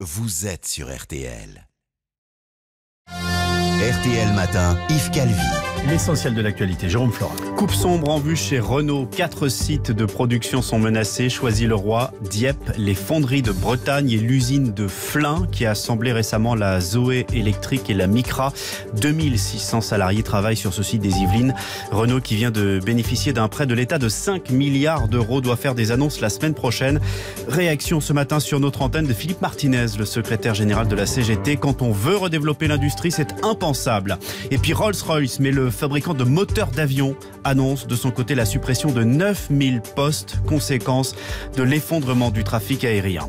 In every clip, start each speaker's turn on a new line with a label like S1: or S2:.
S1: Vous êtes sur RTL. RTL Matin, Yves Calvi. L'essentiel de l'actualité, Jérôme Flora. Coupe sombre en vue chez Renault. Quatre sites de production sont menacés. Choisis le roi Dieppe, les fonderies de Bretagne et l'usine de Flins qui a assemblé récemment la Zoé électrique et la Micra. 2600 salariés travaillent sur ce site des Yvelines. Renault qui vient de bénéficier d'un prêt de l'État de 5 milliards d'euros doit faire des annonces la semaine prochaine. Réaction ce matin sur notre antenne de Philippe Martinez, le secrétaire général de la CGT. Quand on veut redévelopper l'industrie, c'est impensable. Et puis Rolls-Royce met le le fabricant de moteurs d'avion, annonce de son côté la suppression de 9000 postes, conséquence de l'effondrement du trafic aérien.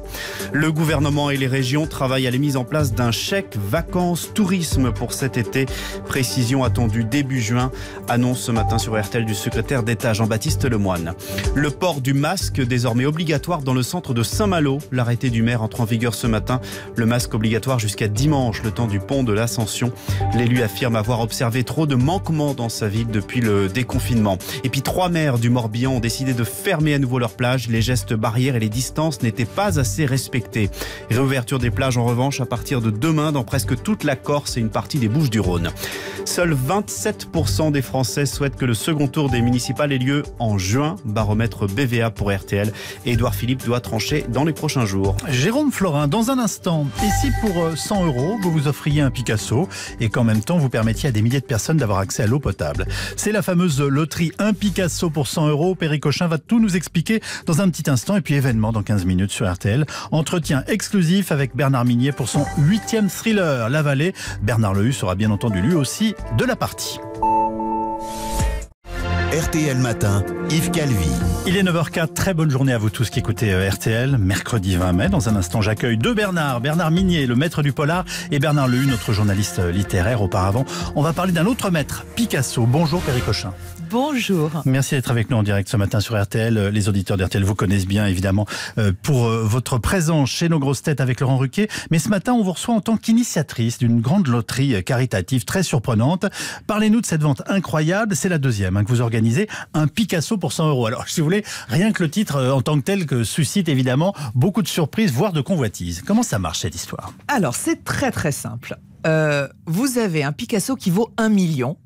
S1: Le gouvernement et les régions travaillent à la mise en place d'un chèque vacances tourisme pour cet été. Précision attendue début juin, annonce ce matin sur RTL du secrétaire d'État Jean-Baptiste Lemoine. Le port du masque désormais obligatoire dans le centre de Saint-Malo. L'arrêté du maire entre en vigueur ce matin. Le masque obligatoire jusqu'à dimanche, le temps du pont de l'Ascension. L'élu affirme avoir observé trop de manques dans sa ville depuis le déconfinement. Et puis trois maires du Morbihan ont décidé de fermer à nouveau leurs plages. Les gestes barrières et les distances n'étaient pas assez respectés. Réouverture des plages en revanche à partir de demain dans presque toute la Corse et une partie des Bouches du Rhône. Seuls 27% des Français souhaitent que le second tour des municipales ait lieu en juin. Baromètre BVA pour RTL. Édouard Philippe doit trancher dans les prochains jours.
S2: Jérôme Florin, dans un instant. Et si pour 100 euh, euros, vous vous offriez un Picasso et qu'en même temps vous permettiez à des milliers de personnes d'avoir accès à l'eau potable. C'est la fameuse loterie 1 Picasso pour 100 euros. Péricochin va tout nous expliquer dans un petit instant. Et puis événement dans 15 minutes sur RTL. Entretien exclusif avec Bernard Minier pour son huitième thriller, La Vallée. Bernard Lehu sera bien entendu lui aussi de la partie.
S1: RTL Matin, Yves Calvi.
S2: Il est 9h04, très bonne journée à vous tous qui écoutez euh, RTL, mercredi 20 mai. Dans un instant, j'accueille deux Bernard, Bernard Minier, le maître du polar, et Bernard Lehu, notre journaliste euh, littéraire auparavant. On va parler d'un autre maître, Picasso. Bonjour Péricochin. Bonjour. Merci d'être avec nous en direct ce matin sur RTL. Euh, les auditeurs d'RTL vous connaissent bien, évidemment, pour votre présence chez nos grosses têtes avec Laurent Ruquet, Mais ce matin, on vous reçoit en tant qu'initiatrice d'une grande loterie caritative très surprenante. Parlez-nous de cette vente incroyable. C'est la deuxième hein, que vous organisez un Picasso pour 100 euros. Alors, si vous voulez, rien que le titre euh, en tant que tel que suscite évidemment beaucoup de surprises, voire de convoitises. Comment
S3: ça marche cette histoire Alors, c'est très très simple. Euh, vous avez un Picasso qui vaut 1 million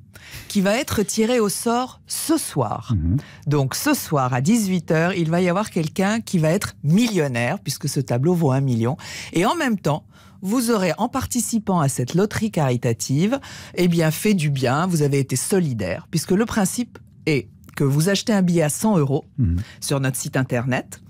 S3: qui va être tiré au sort ce soir. Mhm. Donc ce soir à 18h, il va y avoir quelqu'un qui va être millionnaire, puisque ce tableau vaut un million. Et en même temps, vous aurez, en participant à cette loterie caritative, eh bien, fait du bien, vous avez été solidaire, puisque le principe, et que vous achetez un billet à 100 euros mhm. sur notre site internet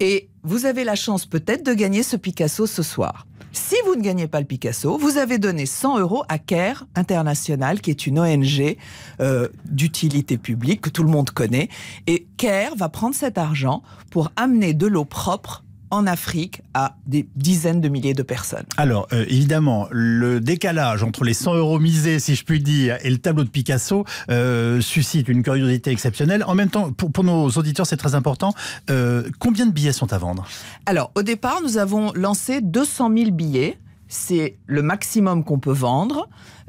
S3: et vous avez la chance peut-être de gagner ce Picasso ce soir. Si vous ne gagnez pas le Picasso, vous avez donné 100 euros à CARE International, qui est une ONG euh, d'utilité publique que tout le monde connaît. Et CARE va prendre cet argent pour amener de l'eau propre en Afrique à des dizaines de milliers de personnes.
S2: Alors, euh, évidemment, le décalage entre les 100 euros misés, si je puis dire, et le tableau de Picasso euh, suscite une curiosité exceptionnelle. En même temps, pour, nos
S3: auditeurs, c'est très important. Euh, combien de billets sont à vendre Alors, au départ, nous avons lancé 200 000 billets. C'est le maximum qu'on peut vendre.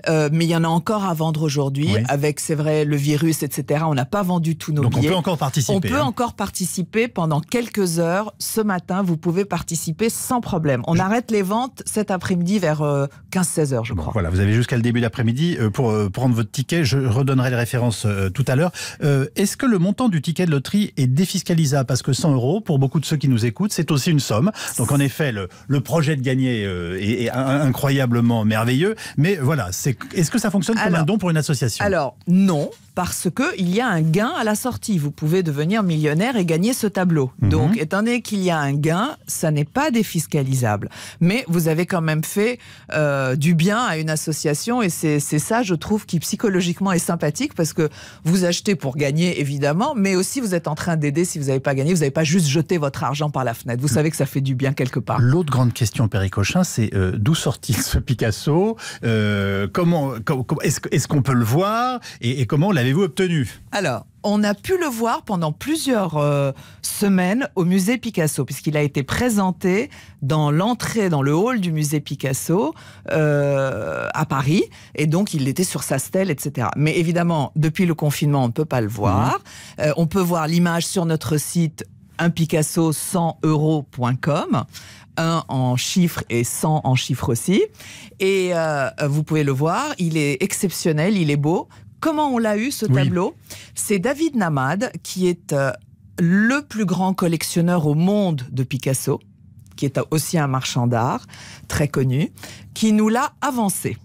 S3: Euh, mais il y en a encore à vendre aujourd'hui. Avec, c'est vrai, le virus, etc. On n'a pas vendu tous nos Donc on peut encore
S2: participer. On peut hein.
S3: encore participer pendant quelques heures. Ce matin, vous pouvez participer sans problème. On arrête les ventes cet après-midi vers 15-16 euh, heures, je crois.
S2: Voilà, vous avez jusqu'à le début d'après-midi euh, pour prendre votre ticket. Je redonnerai les références tout à l'heure. Est-ce que le montant du ticket de loterie est défiscalisable Parce que 100 euros, pour beaucoup de ceux qui nous écoutent, c'est aussi une somme. Donc en effet, le, projet de gagner est incroyablement merveilleux. Mais voilà, c'est est-ce que ça fonctionne comme
S3: un don pour une association Alors, non, parce qu'il y a un gain à la sortie. Vous pouvez devenir millionnaire et gagner ce tableau. Mhm. Donc, étant donné qu'il y a un gain, ça n'est pas défiscalisable. Mais vous avez quand même fait euh, du bien à une association et c'est ça, je trouve, qui psychologiquement est sympathique parce que vous achetez pour gagner, évidemment, mais aussi vous êtes en train d'aider si vous n'avez pas gagné. Vous n'avez pas juste jeté votre argent par la fenêtre. Vous savez que ça fait du bien quelque part. L'autre grande question,
S2: Péricochin, c'est euh, d'où sort-il ce Picasso euh, Comment, Est-ce
S3: qu'on peut le voir et comment
S2: la vous obtenu
S3: Alors, on a pu le voir pendant plusieurs euh, semaines au musée Picasso, puisqu'il a été présenté dans l'entrée, dans le hall du musée Picasso euh, à Paris, et donc il était sur sa stèle, etc. Mais évidemment, depuis le confinement, on ne peut pas le voir. Mmh. Euh, on peut voir l'image sur notre site unpicasso100euros.com un en chiffres et 100 en chiffres aussi. Et vous pouvez le voir, il est exceptionnel, il est beau, Comment on l'a eu ce tableau C'est David Namad qui est euh, le plus grand collectionneur au monde de Picasso, qui est aussi un marchand d'art très connu, qui nous l'a avancé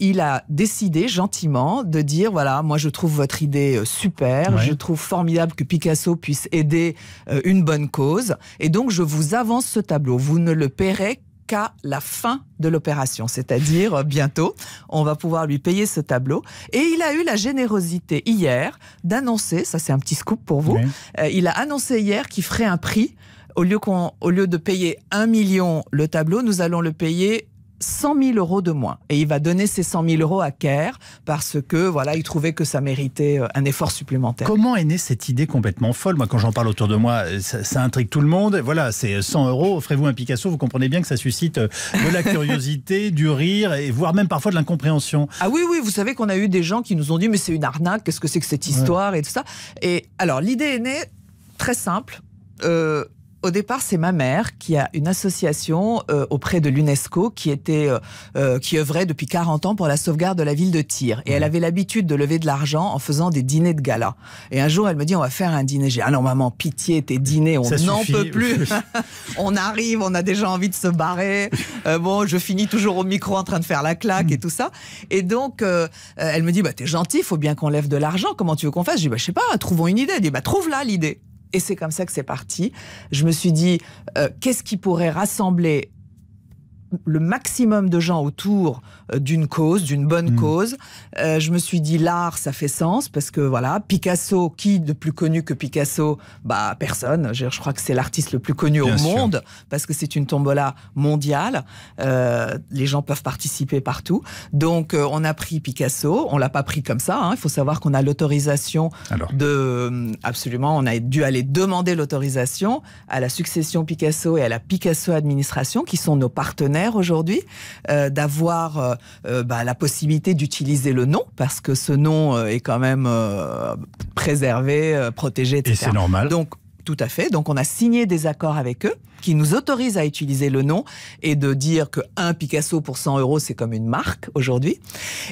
S3: il a décidé gentiment de dire voilà, moi je trouve votre idée euh, super, je trouve formidable que Picasso puisse aider euh, une bonne cause, et donc je vous avance ce tableau. Vous ne le paierez qu'à la fin de l'opération, c'est-à-dire euh, bientôt, on va pouvoir lui payer ce tableau. Et il a eu la générosité hier d'annoncer, ça c'est un petit scoop pour vous, euh, il a annoncé hier qu'il ferait un prix. Au lieu, au lieu de payer un million le tableau, nous allons le payer 100 000 euros de moins. Et il va donner ces 100 000 euros à Caire parce que voilà, il trouvait que ça méritait euh, un effort supplémentaire.
S2: Comment est née cette idée complètement folle Moi, quand j'en parle autour de moi, euh, ça, intrigue tout le monde. Voilà, c'est 100 euh, euros, offrez-vous un Picasso, vous comprenez bien que ça suscite de la curiosité, du
S3: rire, et voire même parfois de l'incompréhension. Ah oui, oui, vous savez qu'on a eu des gens qui nous ont dit mais c'est une arnaque, qu'est-ce que c'est que cette histoire et tout ça. Et alors, l'idée est née très simple. Euh, au départ, c'est ma mère qui a une association euh, auprès de l'UNESCO qui était euh, euh, qui œuvrait depuis 40 ans pour la sauvegarde de la ville de Tyr. Et elle avait l'habitude de lever de l'argent en faisant des dîners de gala. Et un jour, elle me dit on va faire un dîner. J'ai ah non maman, pitié tes dîners, on n'en peut plus. on arrive, on a déjà envie de se barrer. bon, je finis toujours au micro en train de faire la claque et mm. tout ça. Et donc, elle me dit bah t'es gentil, faut bien qu'on lève de l'argent. Comment tu veux qu'on fasse Je bah je sais pas, trouvons une idée. Elle dit bah trouve là l'idée. Et c'est comme ça que c'est parti. Je me suis dit, euh, qu'est-ce qui pourrait rassembler le maximum de gens autour euh, d'une cause, d'une bonne hmm. cause. Euh, je me suis dit l'art, ça fait sens parce que voilà, Picasso, qui de plus connu que Picasso Bah personne. Je, crois que c'est l'artiste le plus connu au monde parce que c'est une tombola mondiale. Euh, les gens peuvent participer partout. Donc on a pris Picasso. On l'a pas pris comme ça. Hein. Il faut savoir qu'on a l'autorisation de absolument. On a dû aller demander l'autorisation à la succession Picasso et à la Picasso administration qui sont nos partenaires aujourd'hui, euh, d'avoir euh, euh, bah, la possibilité d'utiliser le nom, parce que ce nom est quand même préservé, protégé, etc. c'est normal. Donc, tout à fait. Donc, on a signé des accords avec eux qui nous autorisent à utiliser le nom et de dire que un Picasso pour 100 euros, c'est comme une marque aujourd'hui.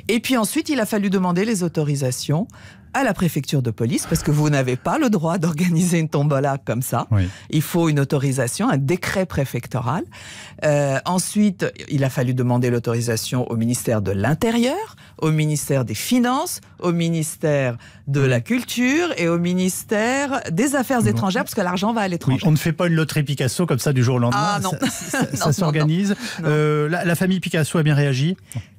S3: Et puis ensuite, il a fallu demander les autorisations à la préfecture de police parce que vous n'avez pas le droit d'organiser une tombola comme ça. Il faut une autorisation, un décret préfectoral. Euh, ensuite, il a fallu demander l'autorisation au ministère de l'Intérieur, au ministère des Finances, au ministère de la Culture et au ministère des Affaires étrangères parce que l'argent va à l'étranger. on ne fait pas une loterie Picasso comme ça du jour au lendemain. Ah non, ça, s'organise. Euh, la famille Picasso a bien réagi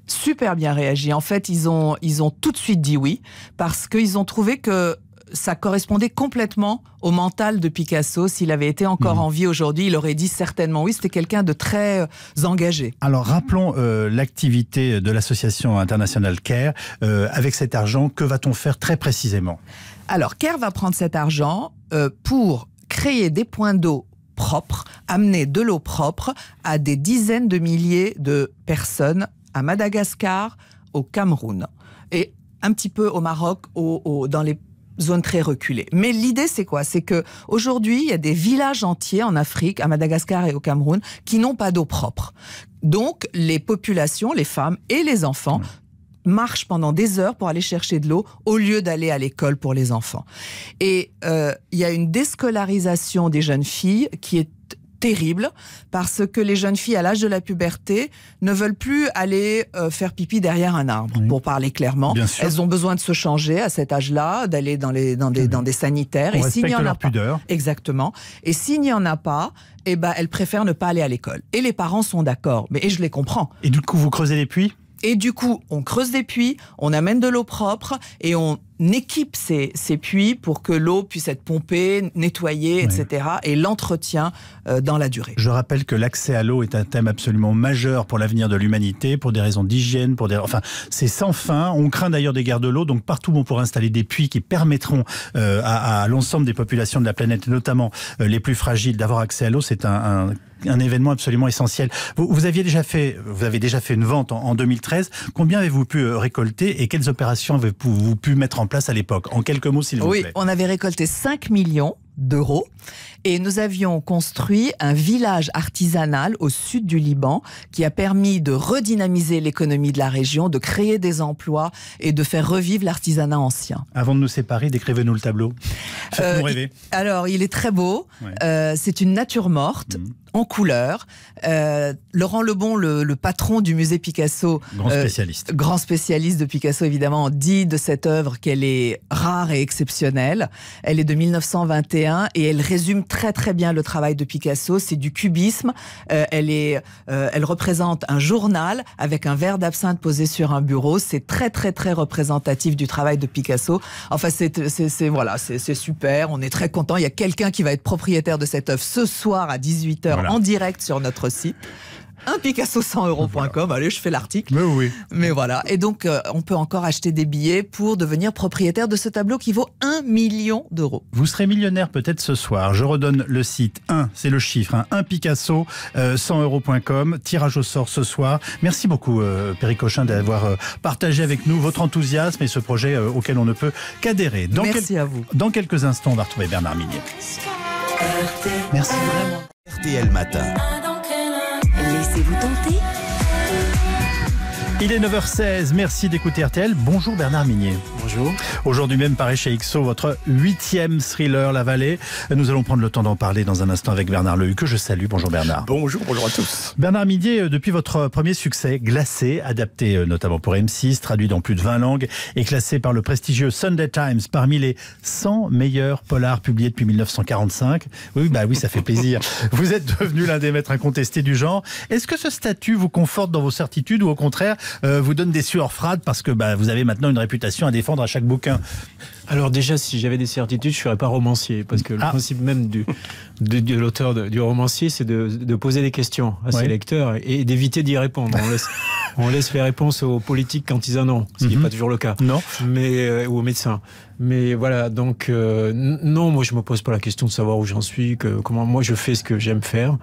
S3: super bien réagi. En fait, ils ont, ils ont tout de suite dit oui parce qu'ils ont trouvé que ça correspondait complètement au mental de Picasso. S'il avait été encore mhm. en vie aujourd'hui, il aurait dit certainement oui. C'était quelqu'un de très euh, engagé.
S2: Alors rappelons euh, l'activité de l'association internationale CARE.
S3: Euh, avec cet argent, que va-t-on faire très précisément Alors CARE va prendre cet argent pour créer des points d'eau propres, amener de l'eau propre à des dizaines de milliers de personnes à Madagascar, au Cameroun et un petit peu au Maroc, dans les zones très reculées. Mais l'idée, c'est quoi C'est que aujourd'hui, il y a des villages entiers en Afrique, à Madagascar et au Cameroun, qui n'ont pas d'eau propre. Donc, les populations, les femmes et les enfants mmh. marchent pendant des heures pour aller chercher de l'eau au lieu d'aller à l'école pour les enfants. Et euh, il y a une déscolarisation des jeunes filles qui est terrible parce que les jeunes filles à l'âge de la puberté ne veulent plus aller euh, faire pipi derrière un arbre, pour parler clairement. Elles ont besoin de se changer à cet âge-là, d'aller dans, les, dans, des, dans des sanitaires. et s'il n'y en a pas, pudeur. exactement. Et s'il n'y en a pas, eh ben, elles préfèrent ne pas aller à l'école. Et les parents sont d'accord. Mais et je les comprends. Et du coup, vous creusez les puits et du coup, on creuse des puits, on amène de l'eau propre et on équipe ces, ces puits pour que l'eau puisse être pompée, nettoyée, etc. et l'entretien euh, dans la durée.
S2: Je rappelle que l'accès à l'eau est un thème absolument majeur pour l'avenir de l'humanité, pour des raisons d'hygiène, pour des... Enfin, c'est sans fin. On craint d'ailleurs des guerres de l'eau, donc partout où on pourra installer des puits qui permettront euh, à, l'ensemble des populations de la planète, notamment euh, les plus fragiles, d'avoir accès à l'eau. C'est un un événement absolument essentiel. Vous, aviez déjà fait, vous avez déjà fait une vente en, 2013. Combien avez-vous pu euh, récolter et quelles opérations avez-vous pu mettre en place à l'époque En quelques mots, s'il vous plaît. Oui,
S3: on avait récolté 5 millions d'euros. Et nous avions construit un village artisanal au sud du Liban qui a permis de redynamiser l'économie de la région, de créer des emplois et de faire revivre l'artisanat ancien.
S2: Avant de nous séparer, décrivez-nous le tableau. Euh,
S3: alors, il est très beau. Euh, c'est une nature morte. Mmh en couleur. Euh, Laurent Lebon, le, le, patron du musée Picasso, grand euh, spécialiste. grand spécialiste de Picasso évidemment, dit de cette œuvre qu'elle est rare et exceptionnelle. Elle est de 1921 et elle résume très très bien le travail de Picasso. C'est du cubisme. Euh, elle est, euh, elle représente un journal avec un verre d'absinthe posé sur un bureau. C'est très très très représentatif du travail de Picasso. Enfin, c'est, c'est, voilà, c'est, super. On est très content. Il y a quelqu'un qui va être propriétaire de cette œuvre ce soir à 18h en direct sur notre site un 100 euroscom Allez, je fais l'article. Mais oui. Mais voilà. Et donc, euh, on peut encore acheter des billets pour devenir propriétaire de ce tableau qui vaut 1 million d'euros. Vous serez millionnaire
S2: peut-être ce soir. Je redonne le site 1, c'est le chiffre. un hein. Picasso 100 euh, euros.com. Tirage au sort ce soir. Merci beaucoup, euh, péricochin d'avoir partagé avec nous votre enthousiasme et ce projet auquel on ne peut qu'adhérer. Merci à vous. Dans quelques instants, on va retrouver Bernard Minier. Merci vraiment. RTL Matin.
S4: Laissez-vous tenter
S2: il est 9h16, merci d'écouter RTL. Bonjour Bernard Minier. Bonjour. Aujourd'hui même paré chez IXO votre huitième thriller La Vallée. Nous allons prendre le temps d'en parler dans un instant avec Bernard Lehu, que je salue. Bonjour Bernard.
S5: Bonjour, bonjour à tous.
S2: Bernard Minier, euh, depuis votre premier succès, Glacé, adapté euh, notamment pour M6, traduit dans plus de 20 langues et classé par le prestigieux Sunday Times parmi les 100 meilleurs polars publiés depuis 1945. Oui, bah oui, ça fait plaisir. Vous êtes devenu l'un des maîtres incontestés du genre. Est-ce que ce statut vous conforte dans vos certitudes ou au contraire euh, vous donne des sueurs froides parce que bah, vous avez
S4: maintenant une réputation à défendre à chaque bouquin. Alors déjà, si j'avais des certitudes, je ne serais pas romancier, parce que le ah. principe même du, de, l'auteur, du romancier, c'est de, poser des questions à ses lecteurs et d'éviter d'y répondre. On laisse, les réponses aux politiques quand ils en ont, ce qui n'est mhm. pas toujours le cas, non. Mais, euh, ou aux médecins. Mais voilà, donc euh, non, moi je me pose pas la question de savoir où j'en suis, que comment moi je fais ce que j'aime faire.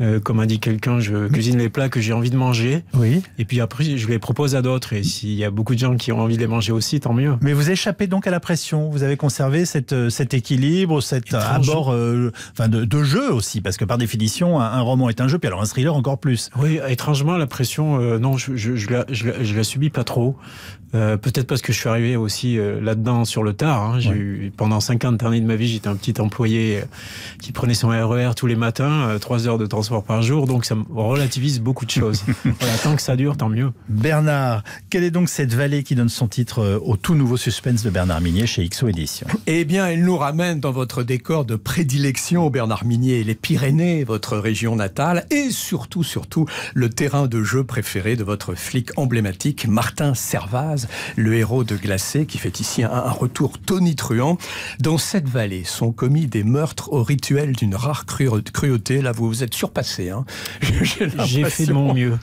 S4: Euh, comme a dit quelqu'un, je cuisine les plats que j'ai envie de manger. Oui. Et puis après, je les propose à d'autres. Et s'il y a beaucoup de gens qui ont envie de les manger aussi, tant mieux.
S2: Mais vous échappez donc à la pression vous avez conservé euh, cet équilibre, cet euh, abord euh, enfin de, jeu aussi, parce que par définition, un, roman est un jeu, puis alors un thriller encore plus.
S4: Oui, étrangement, la pression, non, je, je, je la subis pas trop. Euh, peut-être parce que je suis arrivé aussi euh, là-dedans sur le tard. Hein. J'ai eu, pendant 50 années de ma vie, j'étais un petit employé euh, qui prenait son RER e tous les matins, 3 heures de transport par jour, donc ça relativise beaucoup de choses. voilà, tant que ça dure, tant mieux. Bernard, quelle est donc cette vallée qui donne son
S2: titre au tout nouveau suspense de Bernard Minier chez XO Édition
S5: Eh bien, elle nous ramène dans votre décor de prédilection, Bernard Minier, les Pyrénées, votre région natale, et surtout, surtout, le terrain de jeu préféré de votre flic emblématique, Martin Servaz le héros de Glacé, qui fait ici un, retour tonitruant. Dans cette vallée sont commis des meurtres au rituel d'une rare cruauté. Là, vous vous êtes surpassé. Hein. J'ai fait de mon mieux.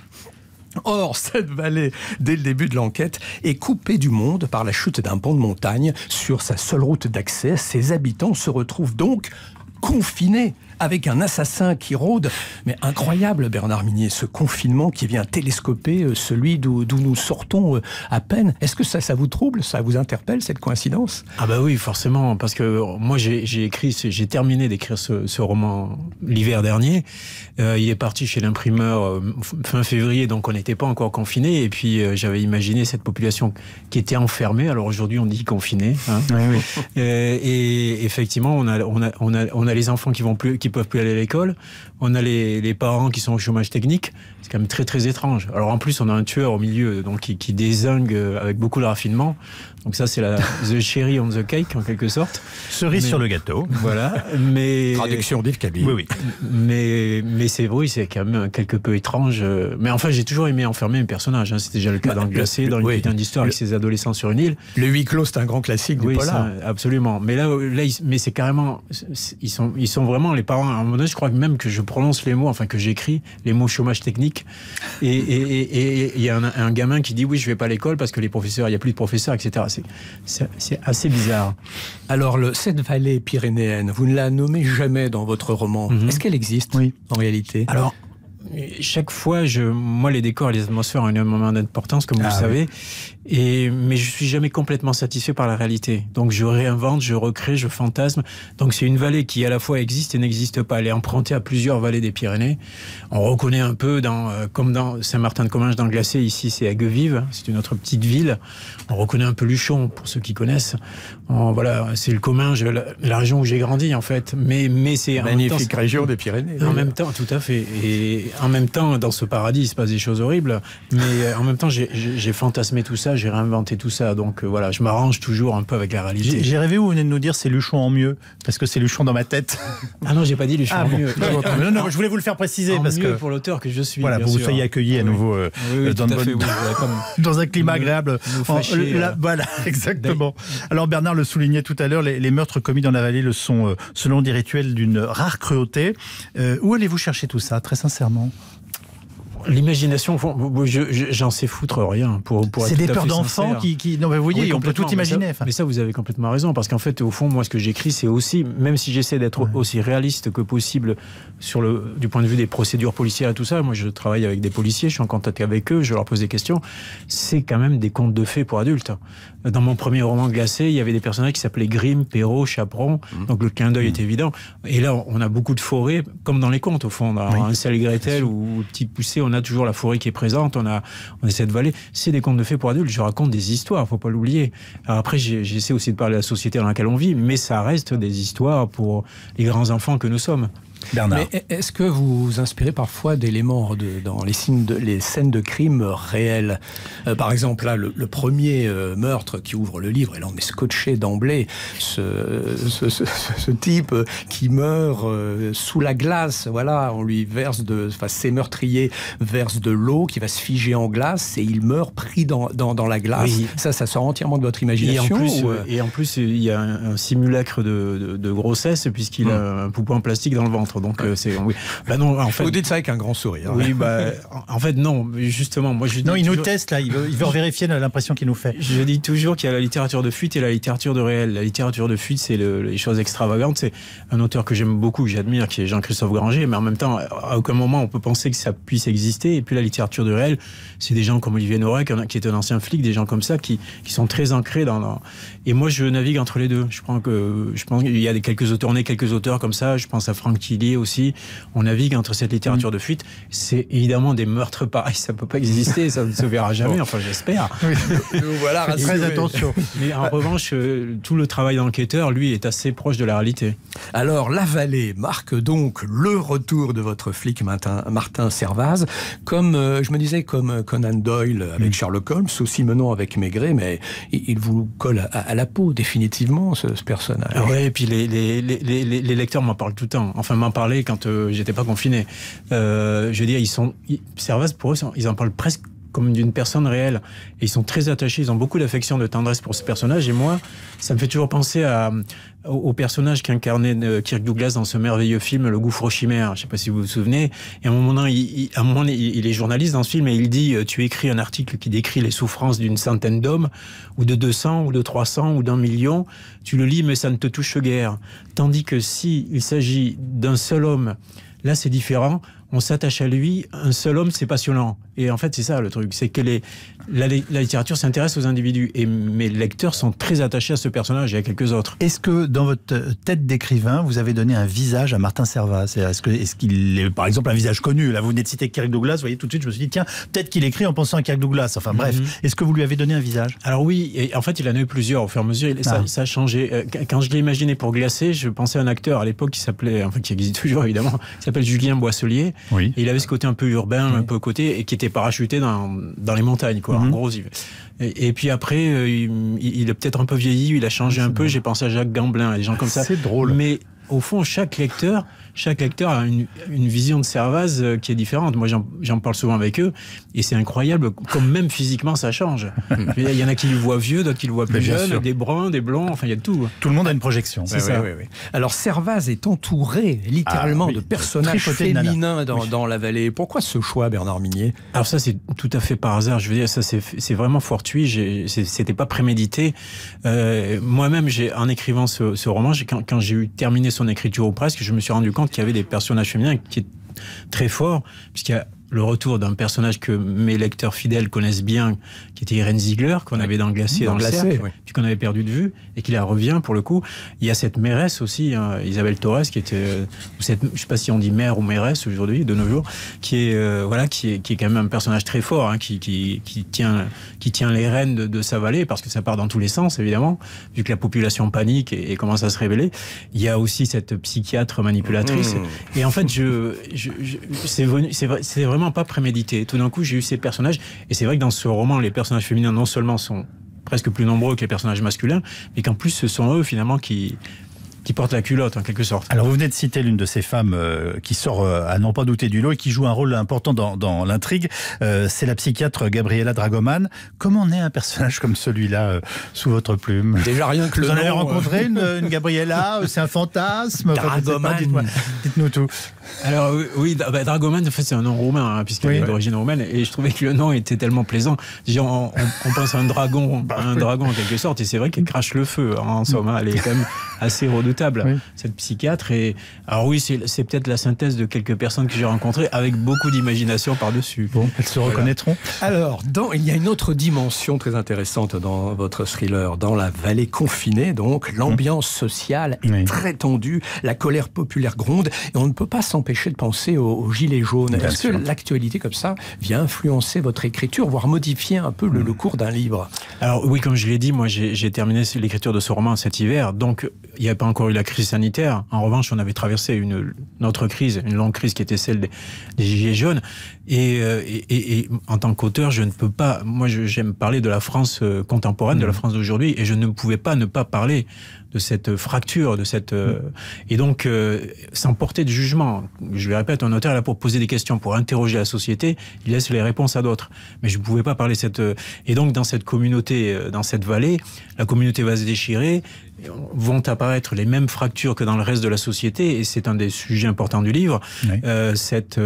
S5: Or, cette vallée, dès le début de l'enquête, est coupée du monde par la chute d'un pont de montagne sur sa seule route d'accès. Ses habitants se retrouvent donc confinés avec un assassin qui rôde. Mais incroyable, Bernard Minier, ce confinement qui vient télescoper euh, celui d'où nous sortons euh, à peine. Est-ce que ça, ça vous trouble Ça vous interpelle, cette coïncidence
S4: Ah bah oui, forcément, parce que euh, moi, j'ai écrit, j'ai terminé d'écrire ce, roman l'hiver dernier. il est parti chez l'imprimeur fin février, donc on n'était pas encore confiné. Et puis, j'avais imaginé cette population qui était enfermée. Alors aujourd'hui, on dit confiné hein. oui, oui. et, effectivement, on a, on a, on a, on a les enfants qui vont plus, peuvent plus aller à l'école. On a les, parents qui sont au chômage technique. C'est quand même très très étrange. Alors en plus, on a un tueur au milieu donc qui, qui désingue euh, avec beaucoup de raffinement. Donc ça, c'est la the cherry on the cake en quelque sorte. Cerise sur le gâteau. Voilà. Mais traduction d'Yves Oui, oui. Mais mais c'est vrai, c'est quand même quelque peu étrange. Euh, mais enfin, j'ai toujours aimé enfermer mes personnages. Hein. C'est déjà le cas bah, dans le glacé, dans une petite d'histoire avec ces adolescents sur une île. Le
S5: huis clos, c'est un grand classique
S4: oui, absolument. Mais là, là, mais c'est carrément, ils sont ils sont vraiment les parents. À un moment donné, je crois même que je prononce les mots, enfin que j'écris les mots chômage technique. Et il et, et, y a un, un, gamin qui dit oui, je vais pas à l'école parce que les professeurs, il y a plus de
S5: professeurs, etc. C'est assez bizarre. Alors, cette vallée pyrénéenne, vous ne la nommez jamais dans votre roman. Mhm. Est-ce qu'elle existe en réalité Alors,
S4: chaque fois, je, moi, les décors et les atmosphères ont moment d'importance, comme vous ah le savez. Et, mais je suis jamais complètement satisfait par la réalité. Donc je réinvente, je recrée, je fantasme. Donc c'est une vallée qui à la fois existe et n'existe pas. Elle est empruntée à plusieurs vallées des Pyrénées. On reconnaît un peu, dans, euh, comme dans Saint-Martin-de-Comminges, dans le Glacé, ici c'est Aguevive, c'est une autre petite ville. On reconnaît un peu Luchon, pour ceux qui connaissent. voilà, c'est le Comminges, la, région où j'ai grandi en fait. Mais, mais c'est magnifique temps, région des Pyrénées. En même temps, tout à fait. Et en même temps, dans ce paradis, il se passe des choses horribles. Mais euh, en même temps, j'ai fantasmé tout ça j'ai réinventé tout ça. Donc euh, voilà, je m'arrange toujours un peu avec la réalité. J'ai
S2: rêvé où vous venez de nous dire c'est Luchon en mieux, parce que c'est Luchon dans ma tête. Ah non, j'ai pas dit Luchon ah en mieux. Non, non, je voulais vous le
S4: faire préciser parce que pour l'auteur que je suis.
S2: Voilà, pour vous sûr. soyez accueilli à nouveau euh, dans, un climat agréable. Euh, voilà, exactement. Alors Bernard le soulignait tout à l'heure, les, meurtres commis dans la vallée le sont selon des rituels d'une rare cruauté. où allez-vous chercher tout ça, très sincèrement
S4: L'imagination, j'en sais foutre rien. Pour, pour c'est des peurs d'enfants qui,
S2: qui, Non, mais vous voyez, on peut tout imaginer.
S4: Mais ça, vous avez complètement raison. Parce qu'en fait, au fond, moi, ce que j'écris, c'est aussi, même si j'essaie d'être aussi réaliste que possible sur le, du point de vue des procédures policières et tout ça, moi, je travaille avec des policiers, je suis en contact avec eux, je leur pose des questions. C'est quand même des contes de fées pour adultes. Hein. Dans mon premier roman glacé, il y avait des personnages qui s'appelaient Grimm, Perrault, Chaperon. Mmh. Donc le clin d'œil est mmh. évident. Et là, on a beaucoup de forêts, comme dans les contes, au fond. un Gretel ou Petite Poussée, on on a toujours la forêt qui est présente, on a, on cette vallée. C'est des contes de fées pour adultes. Je raconte des histoires, il faut pas l'oublier. Après, j'essaie aussi de parler de la société dans laquelle on vit, mais ça reste des histoires pour les grands enfants que nous sommes.
S5: Bernard. est-ce que vous vous inspirez parfois d'éléments dans les, de, les, scènes de crime réels euh, Par exemple, là, le, premier euh, meurtre qui ouvre le livre, et là on est scotché d'emblée, ce, type qui meurt euh, sous la glace, voilà, on lui verse de. Enfin, ses meurtriers versent de l'eau qui va se figer en glace et il meurt pris dans, la glace. Ça, ça sort entièrement de votre imagination. Et en plus,
S4: et en plus il y a un, simulacre de, grossesse, puisqu'il hmm. a un poupon en plastique dans le ventre. Donc, euh, c'est. Oui. Bah non, en fait, Vous dites ça avec un grand sourire. Hein. Oui, bah, en fait, non, justement, moi je dis. Non, il nous teste là, il veut, il veut vérifier l'impression qu'il nous fait. Je dis toujours qu'il y a la littérature de fuite et la littérature de réel. La littérature de fuite, c'est les choses extravagantes. C'est un auteur que j'aime beaucoup, que j'admire, qui est Jean-Christophe Granger, mais en même temps, à aucun moment on peut penser que ça puisse exister. Et puis la littérature de réel, c'est des gens comme Olivier Norek qui est un ancien flic, des gens comme ça, qui, qui sont très ancrés dans. Et moi, je navigue entre les deux. Je prends que, je pense qu'il y a quelques auteurs, on est quelques auteurs comme ça. Je pense à Franck aussi. On navigue entre cette littérature mm. de fuite. C'est évidemment des meurtres pareils, ça ne peut pas exister, ça ne se verra jamais, enfin j'espère. Oui. voilà, très attention.
S5: Mais en bah. revanche, euh, tout le travail d'enquêteur, lui, est assez proche de la réalité. Alors, la vallée marque donc le retour de votre flic Martin, Martin Servaz. Comme euh, je me disais, comme euh, Conan Doyle avec mm. Sherlock Holmes, aussi menant avec Maigret, mais il vous colle à, la peau définitivement ce, personnage. Oui, et puis les, les
S4: lecteurs m'en parlent tout le temps. Enfin, m'en parler quand euh, j'étais pas confiné. Euh, je veux dire, ils sont, service pour eux, ils en parlent presque comme d'une personne réelle. Et ils sont très attachés, ils ont beaucoup d'affection, de tendresse pour ce personnage. Et moi, ça me fait toujours penser à, au, personnage qu'incarnait euh, Kirk Douglas dans ce merveilleux film Le gouffre chimère. Je sais pas si vous vous souvenez. Et à un moment, il, il, est journaliste dans ce film et il dit euh, Tu écris un article qui décrit les souffrances d'une centaine d'hommes, ou de 200, ou de 300, ou d'un million. Tu le lis, mais ça ne te touche guère. Tandis que si s'agit d'un seul homme, là c'est différent. On s'attache à lui. Un seul homme, c'est passionnant. Et en fait, c'est ça le truc, c'est que les, la, littérature s'intéresse aux individus. Et mes lecteurs sont très attachés à ce personnage et à quelques autres. Est-ce que dans votre tête d'écrivain, vous avez
S2: donné un visage à Martin Servat Est-ce qu'il est, qu'il est, par exemple, un visage connu Là, vous venez de citer Kirk Douglas, vous voyez,
S4: tout de suite, je me suis dit, tiens, peut-être qu'il écrit en pensant à Kirk Douglas. Enfin, bref, mm-hmm. est-ce que vous lui avez donné un visage Alors oui, et en fait, il en a eu plusieurs au fur et à mesure. Ah. ça, a changé. Euh, quand je l'ai imaginé pour glacer je pensais à un acteur à l'époque qui s'appelait, enfin, qui existe toujours, évidemment, qui s'appelle Julien Boisselier. il avait ce côté un peu urbain, un peu côté, et qui était parachuté dans, les montagnes, quoi. En mhm. gros, et, puis après, euh, il, il est peut-être un peu vieilli, il a changé un peu. J'ai pensé à Jacques Gamblin, à des gens comme ça. C'est drôle. Mais au fond, chaque lecteur chaque acteur a une, vision de Servaz euh, qui est différente. Moi, j'en parle souvent avec eux, et c'est incroyable comme même physiquement ça change. Il y en a qui le voient vieux, d'autres
S5: qui le voient plus jeune, des bruns, des blonds, enfin il y a de tout. Tout le monde a une projection. C'est ça. Alors Servaz est entouré littéralement ah, de personnages féminins dans, la vallée. Pourquoi ce choix, Bernard
S4: Minier Alors ça, c'est tout à fait par hasard. Je veux dire, ça c'est vraiment fortuit. C'était pas prémédité. Euh, moi-même, en écrivant ce, roman, quand, quand j'ai eu terminé son écriture ou presque, je me suis rendu compte qu'il qui avait des personnages féminins qui étaient très fort, puisqu'il y a le retour d'un personnage que mes lecteurs fidèles connaissent bien, qui était Irene Ziegler, qu'on avait dans Glacier dans, le puis qu'on avait perdu de vue, et qui la revient pour le coup. Il y a cette mairesse aussi, hein, Isabelle Torres, qui était, euh, cette, je ne sais pas si on dit maire ou mairesse aujourd'hui, de nos jours, qui est, euh, voilà, qui est, qui est quand même un personnage très fort, hein, qui, qui, qui, tient, qui tient les rênes de, sa vallée, parce que ça part dans tous les sens, évidemment, vu que la population panique et, commence à se révéler. Il y a aussi cette psychiatre manipulatrice. Mmh. Et en fait, je, je, je c'est vraiment pas prémédité. Tout d'un coup, j'ai eu ces personnages. Et c'est vrai que dans ce roman, les personnages féminins, non seulement sont presque plus nombreux que les personnages masculins, mais qu'en plus, ce sont eux, finalement, qui qui porte la culotte en quelque sorte.
S2: Alors vous venez de citer l'une de ces femmes euh, qui sort euh, à n'en pas douter du lot et qui joue un rôle important dans, l'intrigue. Euh, c'est la psychiatre Gabriella Dragoman. Comment naît un personnage comme celui-là
S4: sous votre plume Déjà rien que le le Vous en avez rencontré une,
S2: Gabriella C'est un fantasme Dragoman. dites nous tout.
S4: Alors oui, bah, bah, Dragoman, en fait, c'est un nom roumain hein, puisqu'il est d'origine roumaine et je trouvais que le nom était tellement plaisant. on, pense à un dragon, bah un dragon en quelque sorte et c'est vrai qu'elle crache le feu hein, en somme. Hein, elle est quand même assez redoutée cette psychiatre. Et alors oui, c'est peut-être la synthèse de quelques personnes que j'ai rencontrées avec beaucoup d'imagination par-dessus. Bon, elles se reconnaîtront.
S5: Alors, dans, il y a une autre dimension très intéressante dans votre thriller, dans la vallée confinée. Donc, l'ambiance mmh. sociale est très tendue, la colère populaire gronde, et on ne peut pas s'empêcher de penser aux, gilet gilets jaunes. Est-ce que l'actualité comme ça vient influencer votre écriture, voire modifier un peu le, mmh. le cours d'un livre Alors oui, comme je l'ai dit,
S4: moi j'ai terminé l'écriture de ce roman cet hiver, donc il n'y a pas encore eu la crise sanitaire. En revanche, on avait traversé une, autre crise, une longue crise qui était celle des, des gilets jaunes. Et, euh, en tant qu'auteur, je ne peux pas. Moi, j'aime parler de la France euh, contemporaine, de la mmh. France d'aujourd'hui, et je ne pouvais pas ne pas parler de cette fracture, de cette euh, et donc euh, sans porter de jugement. Je le répète, un notaire, là pour poser des questions, pour interroger la société. Il laisse les réponses à d'autres. Mais je ne pouvais pas parler cette euh, et donc dans cette communauté, dans cette vallée, la communauté va se déchirer. Vont apparaître les mêmes fractures que dans le reste de la société et c'est un des sujets importants du livre. cette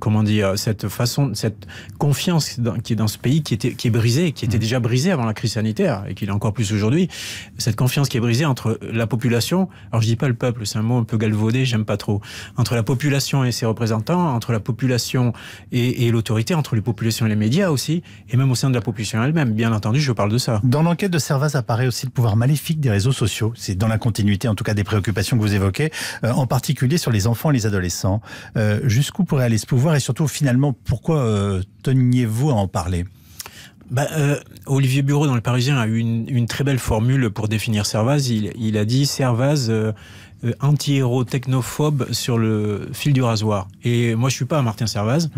S4: comment dire cette façon, cette confiance qui est dans ce pays qui était qui est brisée, qui était déjà brisée avant la crise sanitaire et qui l'est encore plus aujourd'hui. Cette confiance qui est brisée entre la population, alors je dis pas le peuple, c'est un mot un peu galvaudé, j'aime pas trop, entre la population et ses représentants, entre la population et, l'autorité, entre les populations et les médias aussi, et même au sein de la population elle-même. Bien entendu, je parle de ça. Dans l'enquête de
S2: Servaz apparaît aussi le pouvoir maléfique des réseaux sociaux. C'est dans la continuité, en tout cas, des préoccupations que vous évoquez, euh, en particulier sur les enfants et les adolescents. Euh, jusqu'où pourrait aller ce pouvoir et surtout, finalement, pourquoi
S4: euh, teniez-vous à en parler bah, euh, Olivier Bureau dans Le Parisien a eu une, très belle formule pour définir Servaz. Il, a dit Servaz, euh, euh, anti-héros technophobe sur le fil du rasoir. Et moi, je suis pas Martin Servaz,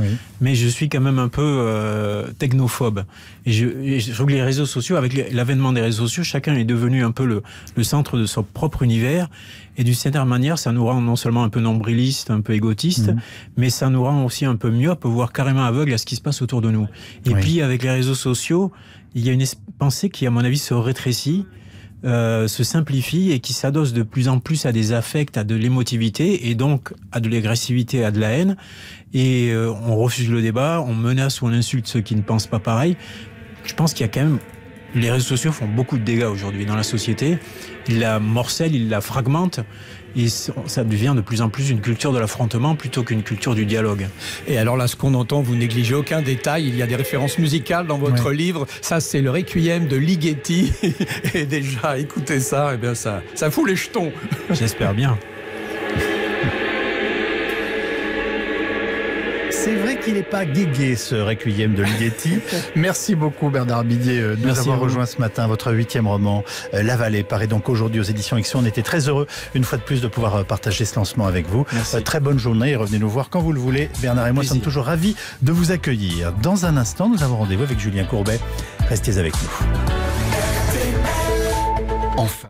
S4: mais je suis quand même un peu euh, technophobe. Et je, je, trouve que les réseaux sociaux, avec l'avènement des réseaux sociaux, chacun est devenu un peu le, le centre de son propre univers. Et d'une certaine manière, ça nous rend non seulement un peu nombriliste, un peu égotiste, mhm. mais ça nous rend aussi un peu mieux à voir carrément aveugle à ce qui se passe autour de nous. Et puis, avec les réseaux sociaux, il y a une pensée qui, à mon avis, se rétrécit. Euh, se simplifie et qui s'adosse de plus en plus à des affects, à de l'émotivité et donc à de l'agressivité, à de la haine. Et euh, on refuse le débat, on menace ou on insulte ceux qui ne pensent pas pareil. Je pense qu'il y a quand même... Les réseaux sociaux font beaucoup de dégâts aujourd'hui dans la société il la morcelle, il la fragmente. Et ça
S5: devient de plus en plus une culture de l'affrontement plutôt qu'une culture du dialogue. Et alors là, ce qu'on entend, vous négligez aucun détail. Il y a des références musicales dans votre livre. Ça, c'est le Requiem de Ligeti. et déjà, écoutez ça, et eh bien ça, ça fout les jetons. J'espère bien.
S2: C'est vrai qu'il n'est pas guégué ce requiem de Ligeti. Merci beaucoup Bernard Bidier euh, de nous avoir rejoint ce matin. Votre huitième roman, euh, La Vallée, paraît donc aujourd'hui aux éditions Action. On était très heureux une fois de plus de pouvoir euh, partager ce lancement avec vous. Très bonne journée et revenez nous voir quand vous le voulez. Bernard et moi sommes toujours ravis de vous accueillir. Dans un instant, nous avons rendez-vous avec Julien Courbet. Restez avec nous. Enfin.